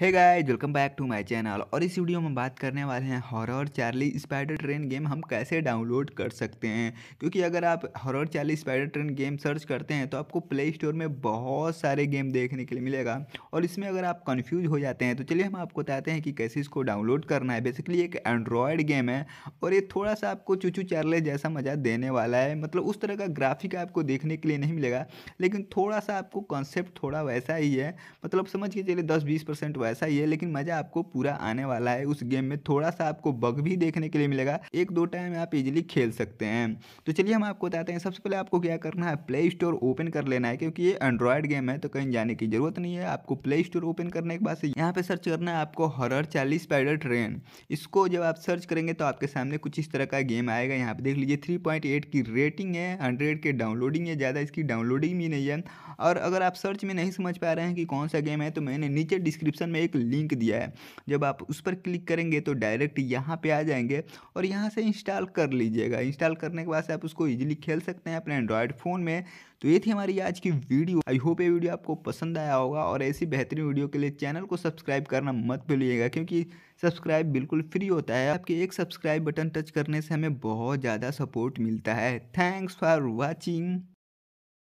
hey guys welcome back to my channel और इस video में बात करने वाले हैं horror Charlie spider train game हम कैसे डाउनलोड कर सकते हैं क्योंकि अगर आप horror Charlie spider train game search करते हैं तो आपको प्ले स्टोर में बहुत सारे गेम देखने के लिए मिलेगा और इसमें अगर आप कन्फ्यूज हो जाते हैं तो चलिए हम आपको बताते हैं कि कैसे इसको डाउनलोड करना है बेसिकली एक एंड्रॉयड गेम है और ये थोड़ा सा आपको चूचू चार्ले जैसा मज़ा देने वाला है मतलब उस तरह का ग्राफिक आपको देखने के लिए नहीं मिलेगा लेकिन थोड़ा सा आपको कॉन्सेप्ट थोड़ा वैसा ही है मतलब समझ के चलिए दस बीस परसेंट वैसा ही है लेकिन मज़ा आपको पूरा आने वाला है उस गेम में थोड़ा सा आपको बग भी देखने के लिए मिलेगा एक दो टाइम आप इजिली खेल सकते हैं तो चलिए हम आपको बताते हैं सबसे पहले आपको क्या करना है प्ले स्टोर ओपन कर लेना है क्योंकि ये एंड्रॉयड गेम है तो कहीं जाने की जरूरत नहीं है आपको प्ले स्टोर ओपन करने के बाद से यहाँ पे सर्च करना है आपको हरर चालीस पैडल ट्रेन इसको जब आप सर्च करेंगे तो आपके सामने कुछ इस तरह का गेम आएगा यहाँ पे देख लीजिए थ्री पॉइंट एट की रेटिंग है हंड्रेड के डाउनलोडिंग है ज़्यादा इसकी डाउनलोडिंग भी नहीं है और अगर आप सर्च में नहीं समझ पा रहे हैं कि कौन सा गेम है तो मैंने नीचे डिस्क्रिप्शन में एक लिंक दिया है जब आप उस पर क्लिक करेंगे तो डायरेक्ट यहाँ पर आ जाएंगे और यहाँ से इंस्टॉल कर लीजिएगा इंस्टॉल करने के बाद से आप उसको ईजिली खेल सकते हैं अपने एंड्रॉयड फ़ोन में तो ये थी हमारी आज की वीडियो आई होप ये वीडियो आपको पसंद आया होगा और ऐसी बेहतरीन वीडियो के लिए चैनल को सब्सक्राइब करना मत भूलिएगा क्योंकि सब्सक्राइब बिल्कुल फ्री होता है आपके एक सब्सक्राइब बटन टच करने से हमें बहुत ज़्यादा सपोर्ट मिलता है थैंक्स फॉर वॉचिंग